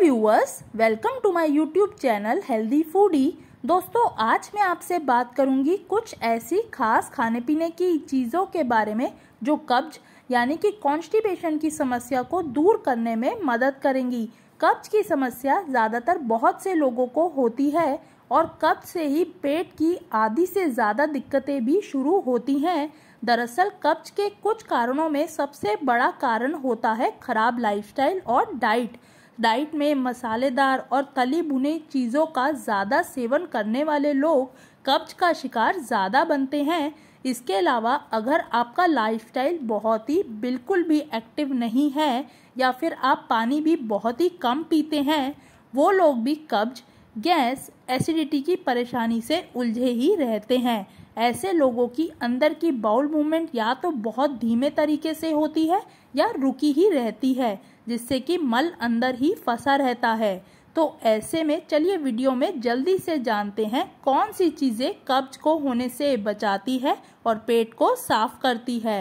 viewers welcome to my YouTube channel healthy foodie दोस्तों आज मैं आपसे बात करूंगी कुछ ऐसी खास खाने पीने की चीज़ों के बारे में जो कब्ज यानी कि कॉन्स्टिपेशन की समस्या को दूर करने में मदद करेंगी कब्ज की समस्या ज़्यादातर बहुत से लोगों को होती है और कब्ज से ही पेट की आधी से ज़्यादा दिक्कतें भी शुरू होती हैं दरअसल कब्ज के कुछ कारणों में सबसे बड़ा कारण होता है खराब लाइफस्टाइल और डाइट डाइट में मसालेदार और तली भुने चीज़ों का ज़्यादा सेवन करने वाले लोग कब्ज का शिकार ज़्यादा बनते हैं इसके अलावा अगर आपका लाइफस्टाइल बहुत ही बिल्कुल भी एक्टिव नहीं है या फिर आप पानी भी बहुत ही कम पीते हैं वो लोग भी कब्ज गैस एसिडिटी की परेशानी से उलझे ही रहते हैं ऐसे लोगों की अंदर की बाउल मूवमेंट या तो बहुत धीमे तरीके से होती है या रुकी ही रहती है जिससे कि मल अंदर ही फंसा रहता है तो ऐसे में चलिए वीडियो में जल्दी से जानते हैं कौन सी चीज़ें कब्ज को होने से बचाती है और पेट को साफ करती है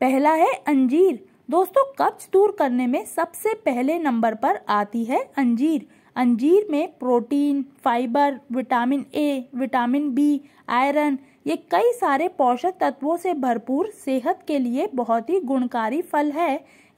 पहला है अंजीर दोस्तों कब्ज दूर करने में सबसे पहले नंबर पर आती है अंजीर अंजीर में protein fibre vitamin A vitamin B iron ये कई सारे पोषक तत्वों से भरपूर सेहत के लिए बहुत ही गुणकारी फल है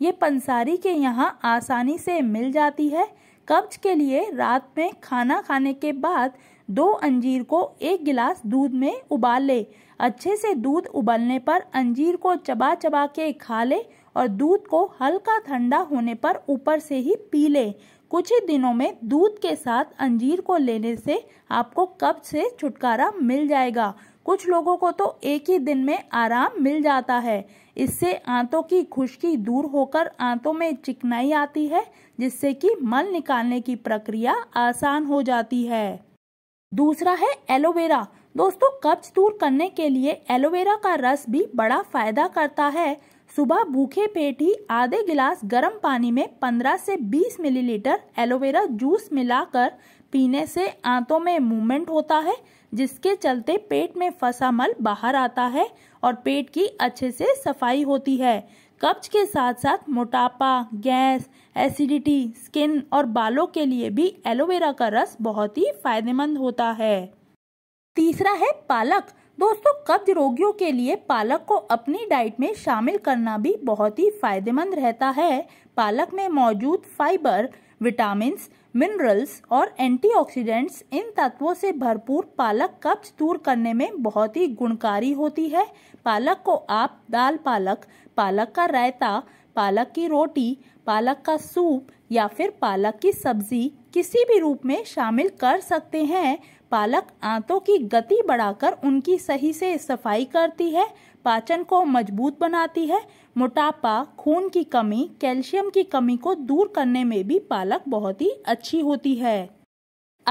ये पंसारी के यहाँ आसानी से मिल जाती है कब्ज के लिए रात में खाना खाने के बाद दो अंजीर को एक गिलास दूध में उबाल ले अच्छे से दूध उबलने पर अंजीर को चबा चबा के खा ले और दूध को हल्का ठंडा होने पर ऊपर से ही पी ले कुछ ही दिनों में दूध के साथ अंजीर को लेने से आपको कब्ज से छुटकारा मिल जाएगा कुछ लोगों को तो एक ही दिन में आराम मिल जाता है इससे आंतों की खुश्की दूर होकर आंतों में चिकनाई आती है जिससे कि मल निकालने की प्रक्रिया आसान हो जाती है दूसरा है एलोवेरा दोस्तों कब्ज दूर करने के लिए एलोवेरा का रस भी बड़ा फायदा करता है सुबह भूखे पेट ही आधे गिलास गर्म पानी में 15 से 20 मिलीलीटर एलोवेरा जूस मिलाकर पीने से आंतों में मूवमेंट होता है जिसके चलते पेट में फंसा मल बाहर आता है और पेट की अच्छे से सफाई होती है कब्ज के साथ साथ मोटापा गैस एसिडिटी स्किन और बालों के लिए भी एलोवेरा का रस बहुत ही फायदेमंद होता है तीसरा है पालक दोस्तों कब्ज रोगियों के लिए पालक को अपनी डाइट में शामिल करना भी बहुत ही फायदेमंद रहता है पालक में मौजूद फाइबर विटामिन मिनरल्स और एंटीऑक्सीडेंट्स इन तत्वों से भरपूर पालक कब्ज दूर करने में बहुत ही गुणकारी होती है पालक को आप दाल पालक पालक का रायता पालक की रोटी पालक का सूप या फिर पालक की सब्जी किसी भी रूप में शामिल कर सकते हैं पालक आंतों की गति बढ़ाकर उनकी सही से सफाई करती है पाचन को मजबूत बनाती है मोटापा खून की कमी कैल्शियम की कमी को दूर करने में भी पालक बहुत ही अच्छी होती है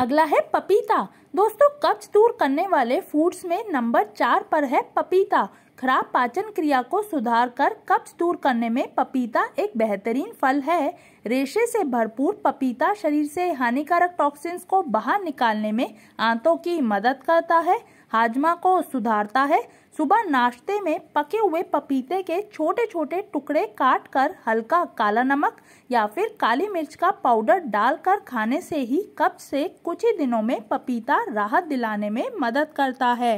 अगला है पपीता दोस्तों कब्ज दूर करने वाले फूड्स में नंबर चार पर है पपीता खराब पाचन क्रिया को सुधार कर कब्ज दूर करने में पपीता एक बेहतरीन फल है रेशे से भरपूर पपीता शरीर से हानिकारक टॉक्सिन्स को बाहर निकालने में आंतों की मदद करता है हाजमा को सुधारता है सुबह नाश्ते में पके हुए पपीते के छोटे छोटे टुकड़े काट कर हल्का काला नमक या फिर काली मिर्च का पाउडर डालकर खाने से ही कब्ज से कुछ ही दिनों में पपीता राहत दिलाने में मदद करता है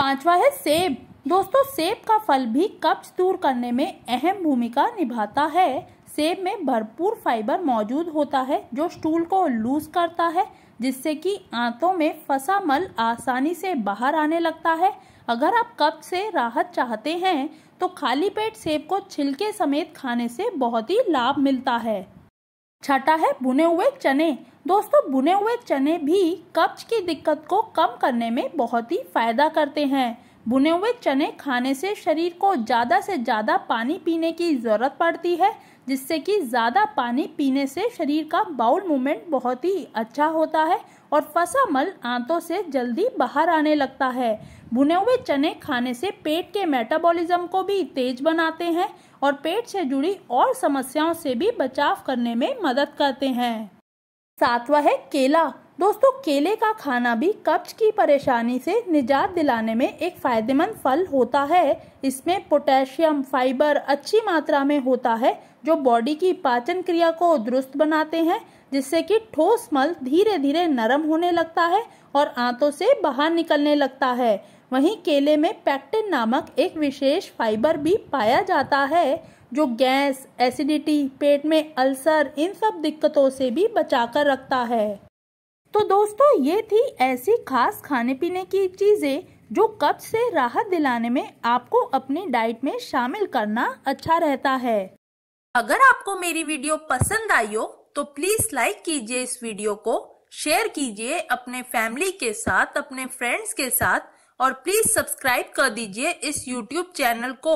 पांचवा है सेब दोस्तों सेब का फल भी कब्ज दूर करने में अहम भूमिका निभाता है सेब में भरपूर फाइबर मौजूद होता है जो स्टूल को लूज करता है जिससे कि आंतों में फसा मल आसानी से बाहर आने लगता है अगर आप कब्ज से राहत चाहते हैं तो खाली पेट सेब को छिलके समेत खाने से बहुत ही लाभ मिलता है छठा है बुने हुए चने दोस्तों बुने हुए चने भी कब्ज की दिक्कत को कम करने में बहुत ही फायदा करते हैं भुने हुए चने खाने से शरीर को ज़्यादा से ज़्यादा पानी पीने की ज़रूरत पड़ती है जिससे कि ज़्यादा पानी पीने से शरीर का बाउल मूवमेंट बहुत ही अच्छा होता है और फसा मल आंतों से जल्दी बाहर आने लगता है भुने हुए चने खाने से पेट के मेटाबॉलिज्म को भी तेज बनाते हैं और पेट से जुड़ी और समस्याओं से भी बचाव करने में मदद करते हैं सातवा है केला दोस्तों केले का खाना भी कब्ज की परेशानी से निजात दिलाने में एक फायदेमंद फल होता है इसमें पोटेशियम फाइबर अच्छी मात्रा में होता है जो बॉडी की पाचन क्रिया को दुरुस्त बनाते हैं जिससे कि ठोस मल धीरे धीरे नरम होने लगता है और आंतों से बाहर निकलने लगता है वहीं केले में पैक्टिन नामक एक विशेष फाइबर भी पाया जाता है जो गैस एसिडिटी पेट में अल्सर इन सब दिक्कतों से भी बचाकर रखता है तो दोस्तों ये थी ऐसी खास खाने पीने की चीज़ें जो कब्ज से राहत दिलाने में आपको अपनी डाइट में शामिल करना अच्छा रहता है अगर आपको मेरी वीडियो पसंद आई हो तो प्लीज लाइक कीजिए इस वीडियो को शेयर कीजिए अपने फैमिली के साथ अपने फ्रेंड्स के साथ और प्लीज सब्सक्राइब कर दीजिए इस यूट्यूब चैनल को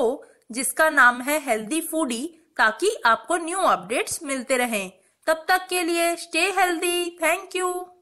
जिसका नाम है हेल्दी फूडी ताकि आपको न्यू अपडेट्स मिलते रहें तब तक के लिए स्टे हेल्दी थैंक यू